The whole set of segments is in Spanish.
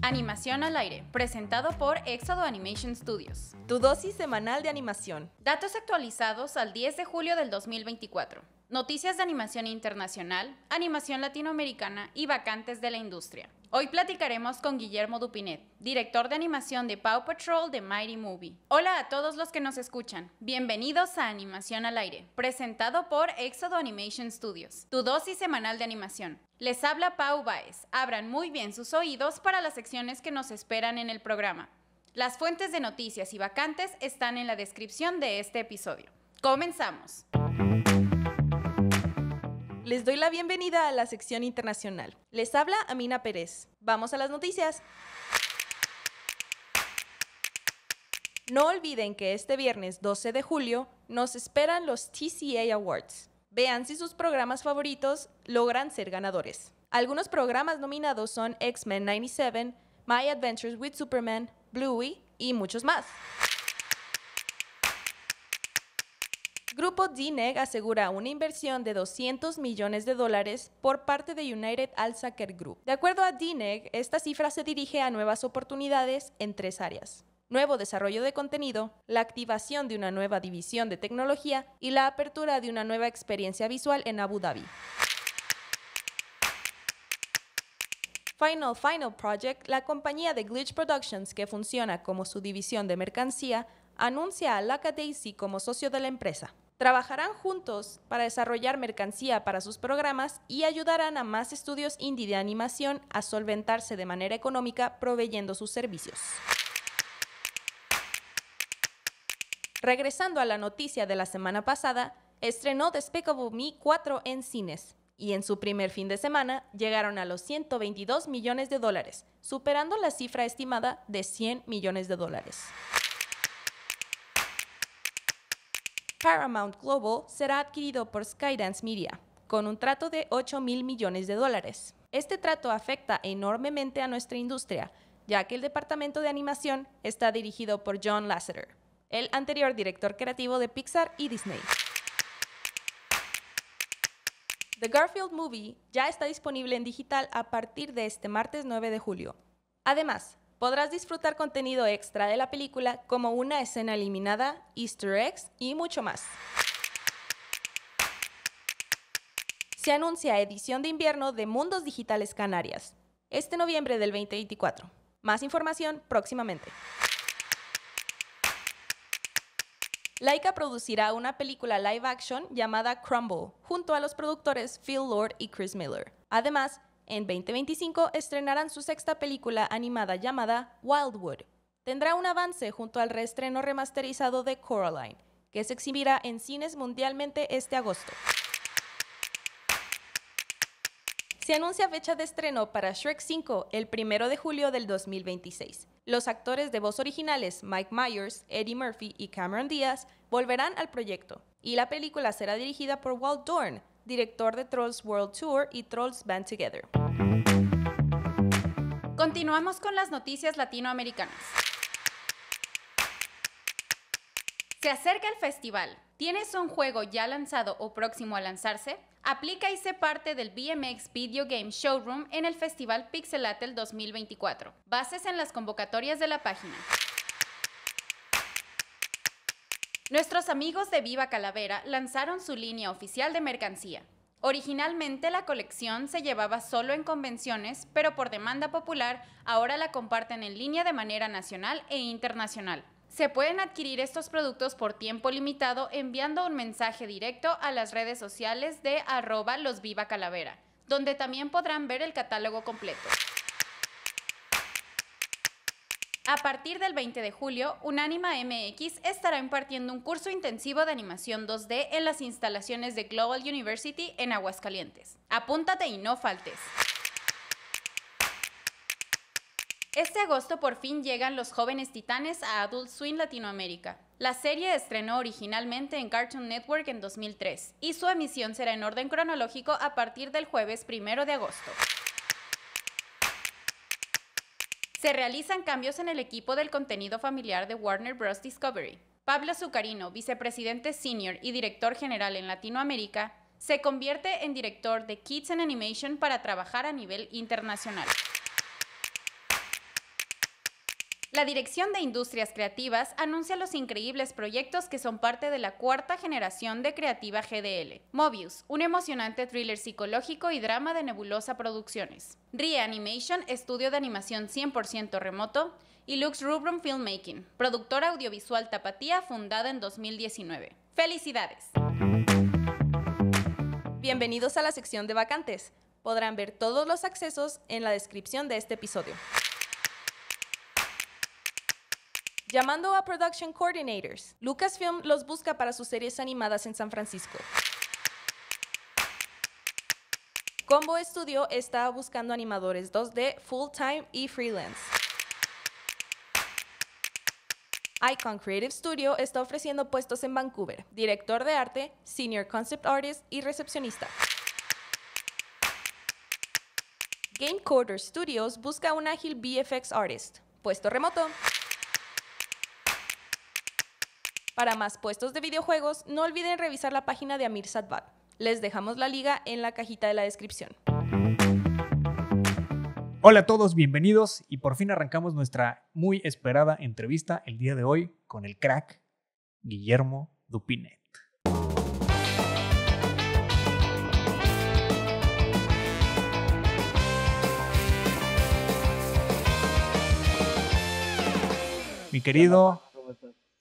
Animación al aire, presentado por Exodo Animation Studios. Tu dosis semanal de animación. Datos actualizados al 10 de julio del 2024. Noticias de animación internacional, animación latinoamericana y vacantes de la industria. Hoy platicaremos con Guillermo Dupinet, director de animación de Paw Patrol de Mighty Movie. Hola a todos los que nos escuchan. Bienvenidos a Animación al Aire, presentado por Exodo Animation Studios, tu dosis semanal de animación. Les habla Pau Baez. Abran muy bien sus oídos para las secciones que nos esperan en el programa. Las fuentes de noticias y vacantes están en la descripción de este episodio. Comenzamos. Les doy la bienvenida a la sección internacional. Les habla Amina Pérez. Vamos a las noticias. No olviden que este viernes 12 de julio nos esperan los TCA Awards. Vean si sus programas favoritos logran ser ganadores. Algunos programas nominados son X-Men 97, My Adventures with Superman, Bluey y muchos más. Grupo D-NEG asegura una inversión de 200 millones de dólares por parte de United Al Group. De acuerdo a DNEG, esta cifra se dirige a nuevas oportunidades en tres áreas nuevo desarrollo de contenido, la activación de una nueva división de tecnología y la apertura de una nueva experiencia visual en Abu Dhabi. Final Final Project, la compañía de Glitch Productions que funciona como su división de mercancía, anuncia a Laka Daisy como socio de la empresa. Trabajarán juntos para desarrollar mercancía para sus programas y ayudarán a más estudios indie de animación a solventarse de manera económica proveyendo sus servicios. Regresando a la noticia de la semana pasada, estrenó Despicable Me 4 en cines y en su primer fin de semana llegaron a los 122 millones de dólares, superando la cifra estimada de 100 millones de dólares. Paramount Global será adquirido por Skydance Media, con un trato de 8 mil millones de dólares. Este trato afecta enormemente a nuestra industria, ya que el departamento de animación está dirigido por John Lasseter, el anterior director creativo de Pixar y Disney. The Garfield Movie ya está disponible en digital a partir de este martes 9 de julio. Además, Podrás disfrutar contenido extra de la película como una escena eliminada, easter eggs y mucho más. Se anuncia edición de invierno de Mundos Digitales Canarias, este noviembre del 2024. Más información próximamente. Laika producirá una película live action llamada Crumble junto a los productores Phil Lord y Chris Miller. Además, en 2025 estrenarán su sexta película animada llamada Wildwood. Tendrá un avance junto al reestreno remasterizado de Coraline, que se exhibirá en cines mundialmente este agosto. Se anuncia fecha de estreno para Shrek 5 el 1 de julio del 2026. Los actores de voz originales Mike Myers, Eddie Murphy y Cameron Diaz volverán al proyecto, y la película será dirigida por Walt Dorn, director de Trolls World Tour y Trolls Band Together. Continuamos con las noticias latinoamericanas. Se acerca el festival. ¿Tienes un juego ya lanzado o próximo a lanzarse? Aplica y sé parte del BMX Video Game Showroom en el Festival Pixelatel 2024. Bases en las convocatorias de la página. Nuestros amigos de Viva Calavera lanzaron su línea oficial de mercancía. Originalmente la colección se llevaba solo en convenciones, pero por demanda popular ahora la comparten en línea de manera nacional e internacional. Se pueden adquirir estos productos por tiempo limitado enviando un mensaje directo a las redes sociales de arroba los Viva Calavera, donde también podrán ver el catálogo completo. A partir del 20 de julio, Unánima MX estará impartiendo un curso intensivo de animación 2D en las instalaciones de Global University en Aguascalientes. Apúntate y no faltes. Este agosto por fin llegan los jóvenes titanes a Adult Swim Latinoamérica. La serie estrenó originalmente en Cartoon Network en 2003 y su emisión será en orden cronológico a partir del jueves 1 de agosto. Se realizan cambios en el equipo del contenido familiar de Warner Bros. Discovery. Pablo Zucarino, vicepresidente senior y director general en Latinoamérica, se convierte en director de Kids and Animation para trabajar a nivel internacional. La Dirección de Industrias Creativas anuncia los increíbles proyectos que son parte de la cuarta generación de Creativa GDL. Mobius, un emocionante thriller psicológico y drama de Nebulosa Producciones. Reanimation, Animation, estudio de animación 100% remoto. Y Lux Rubrum Filmmaking, productora audiovisual tapatía fundada en 2019. ¡Felicidades! Bienvenidos a la sección de vacantes. Podrán ver todos los accesos en la descripción de este episodio. Llamando a Production Coordinators, Lucasfilm los busca para sus series animadas en San Francisco. Combo Studio está buscando animadores 2D, full-time y freelance. Icon Creative Studio está ofreciendo puestos en Vancouver, director de arte, senior concept artist y recepcionista. Game Quarter Studios busca un ágil VFX artist, puesto remoto. Para más puestos de videojuegos, no olviden revisar la página de Amir Sadbad. Les dejamos la liga en la cajita de la descripción. Hola a todos, bienvenidos y por fin arrancamos nuestra muy esperada entrevista el día de hoy con el crack Guillermo Dupinet. Mi querido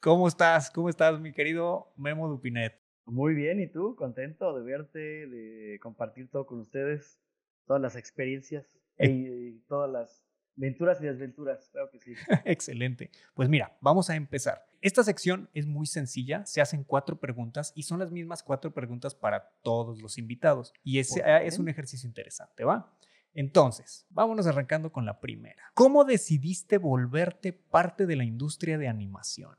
¿Cómo estás? ¿Cómo estás, mi querido Memo Dupinet? Muy bien, ¿y tú? Contento de verte, de compartir todo con ustedes, todas las experiencias eh. y, todas las aventuras y desventuras, creo que sí. Excelente. Pues mira, vamos a empezar. Esta sección es muy sencilla, se hacen cuatro preguntas y son las mismas cuatro preguntas para todos los invitados. Y ese ah, es un ejercicio interesante, ¿va? Entonces, vámonos arrancando con la primera. ¿Cómo decidiste volverte parte de la industria de animación?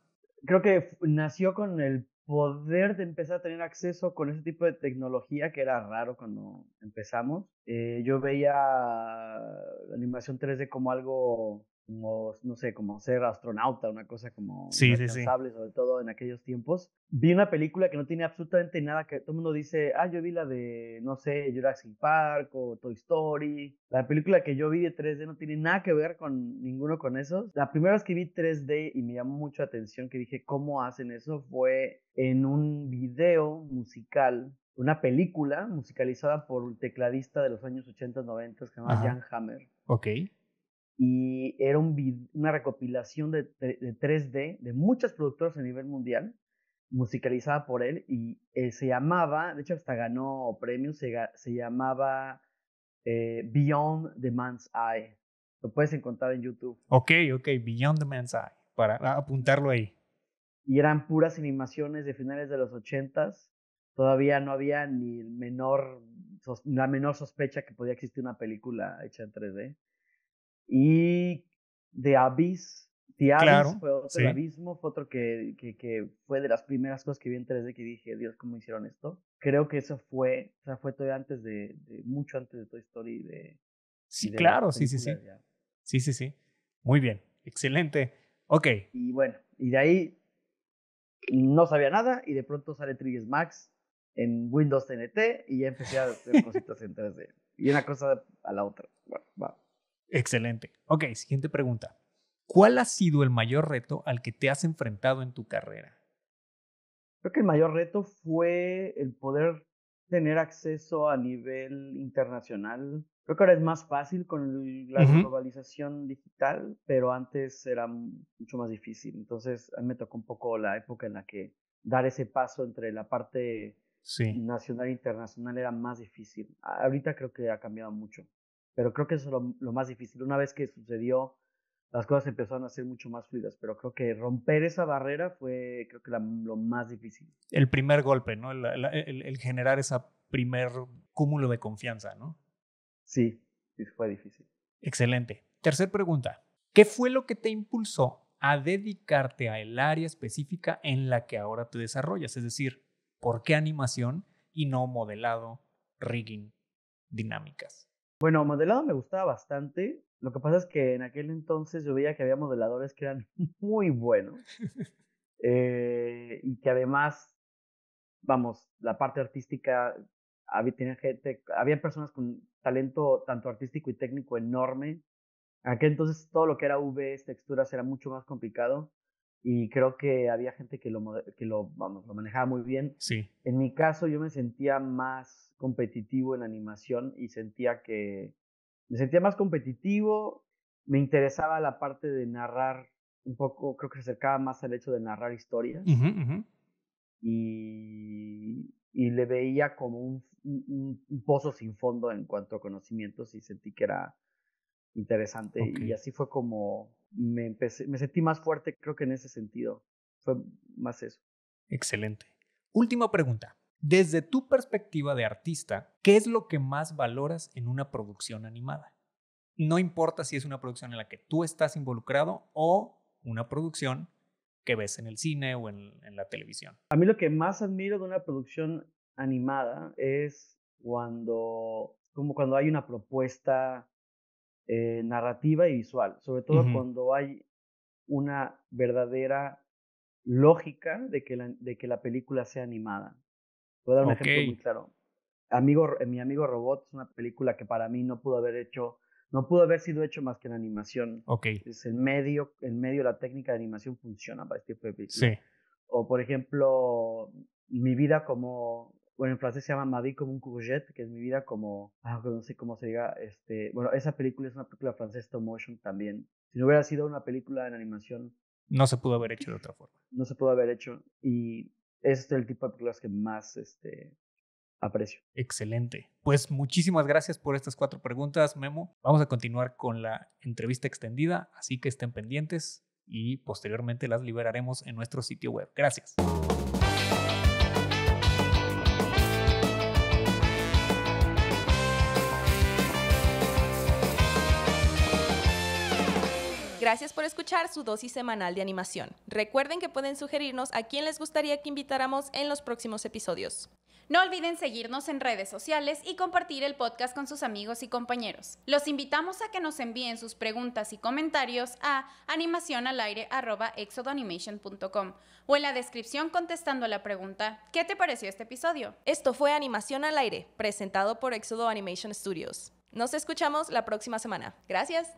creo que nació con el poder de empezar a tener acceso con ese tipo de tecnología que era raro cuando empezamos. Eh, yo veía la animación 3D como algo como, no sé, como ser astronauta, una cosa como sí, sí, sobre todo en aquellos tiempos. Vi una película que no tiene absolutamente nada que todo el mundo dice, ah, yo vi la de, no sé, Jurassic Park o Toy Story. La película que yo vi de 3D no tiene nada que ver con ninguno con esos. La primera vez que vi 3D y me llamó mucho la atención que dije, ¿cómo hacen eso? Fue en un video musical una película musicalizada por un tecladista de los años 80-90 que se llama Jan Hammer. Ok y era un, una recopilación de, 3D de muchas productoras a nivel mundial, musicalizada por él, y eh, se llamaba, de hecho hasta ganó premios, se, llamaba eh, Beyond the Man's Eye. Lo puedes encontrar en YouTube. Ok, ok, Beyond the Man's Eye, para apuntarlo ahí. Y eran puras animaciones de finales de los ochentas, Todavía no había ni el menor, la menor sospecha que podía existir una película hecha en 3D. Y The Abyss, The Abyss fue otro, abismo fue otro que, que, que, fue de las primeras cosas que vi en 3D que dije, Dios, ¿cómo hicieron esto? Creo que eso fue, o sea, fue todavía antes de, mucho antes de Toy Story. De, sí, claro, sí, sí, sí. Sí, sí, sí. Muy bien, excelente. Ok. Y bueno, y de ahí no sabía nada y de pronto sale Triggers Max en Windows TNT y ya empecé a hacer cositas en 3D. Y una cosa a la otra. Bueno, va. Excelente. Ok, siguiente pregunta. ¿Cuál ha sido el mayor reto al que te has enfrentado en tu carrera? Creo que el mayor reto fue el poder tener acceso a nivel internacional. Creo que ahora es más fácil con la globalización digital, pero antes era mucho más difícil. Entonces, a mí me tocó un poco la época en la que dar ese paso entre la parte nacional e internacional era más difícil. Ahorita creo que ha cambiado mucho. Pero creo que eso es lo, más difícil. Una vez que sucedió, las cosas empezaron a ser mucho más fluidas, pero creo que romper esa barrera fue, creo que lo más difícil. El primer golpe, ¿no? El, generar ese primer cúmulo de confianza, ¿no? Sí, sí, fue difícil. Excelente. Tercer pregunta. ¿Qué fue lo que te impulsó a dedicarte a el área específica en la que ahora te desarrollas? Es decir, ¿por qué animación y no modelado, rigging, dinámicas? Bueno, modelado me gustaba bastante. Lo que pasa es que en aquel entonces yo veía que había modeladores que eran muy buenos eh, y que además, vamos, la parte artística, había, gente, había personas con talento tanto artístico y técnico enorme. En aquel entonces todo lo que era Vs, texturas, era mucho más complicado y creo que había gente que lo, que lo, vamos, lo manejaba muy bien. Sí. En mi caso yo me sentía más competitivo en animación y sentía que me sentía más competitivo, me interesaba la parte de narrar un poco, creo que se acercaba más al hecho de narrar historias Y, y, le veía como un, pozo sin fondo en cuanto a conocimientos y sentí que era interesante y así fue como me empecé, me sentí más fuerte creo que en ese sentido, fue más eso. Excelente. Última pregunta. Desde tu perspectiva de artista, ¿qué es lo que más valoras en una producción animada? No importa si es una producción en la que tú estás involucrado o una producción que ves en el cine o en, la televisión. A mí lo que más admiro de una producción animada es cuando, como cuando hay una propuesta eh, narrativa y visual, sobre todo cuando hay una verdadera lógica de que la película sea animada. Voy a dar un ejemplo muy claro. Amigo, mi amigo Robot es una película que para mí no pudo haber hecho, no pudo haber sido hecho más que en animación. Ok. Es el medio, el medio, la técnica de animación funciona para este tipo de películas. Sí. O por ejemplo, mi vida como, bueno, en francés se llama Ma como un courgette, que es mi vida como, ah, no sé cómo se diga, este, bueno, esa película es una película francesa stop motion también. Si no hubiera sido una película en animación, no se pudo haber hecho de otra forma. No se pudo haber hecho. Y este es el tipo de películas que más este, aprecio. Excelente. Pues muchísimas gracias por estas cuatro preguntas, Memo. Vamos a continuar con la entrevista extendida, así que estén pendientes y posteriormente las liberaremos en nuestro sitio web. Gracias. Gracias por escuchar su dosis semanal de animación. Recuerden que pueden sugerirnos a quién les gustaría que invitáramos en los próximos episodios. No olviden seguirnos en redes sociales y compartir el podcast con sus amigos y compañeros. Los invitamos a que nos envíen sus preguntas y comentarios a animacionalaire.exodoanimation.com o en la descripción contestando la pregunta ¿Qué te pareció este episodio? Esto fue Animación al Aire, presentado por Exodo Animation Studios. Nos escuchamos la próxima semana. Gracias.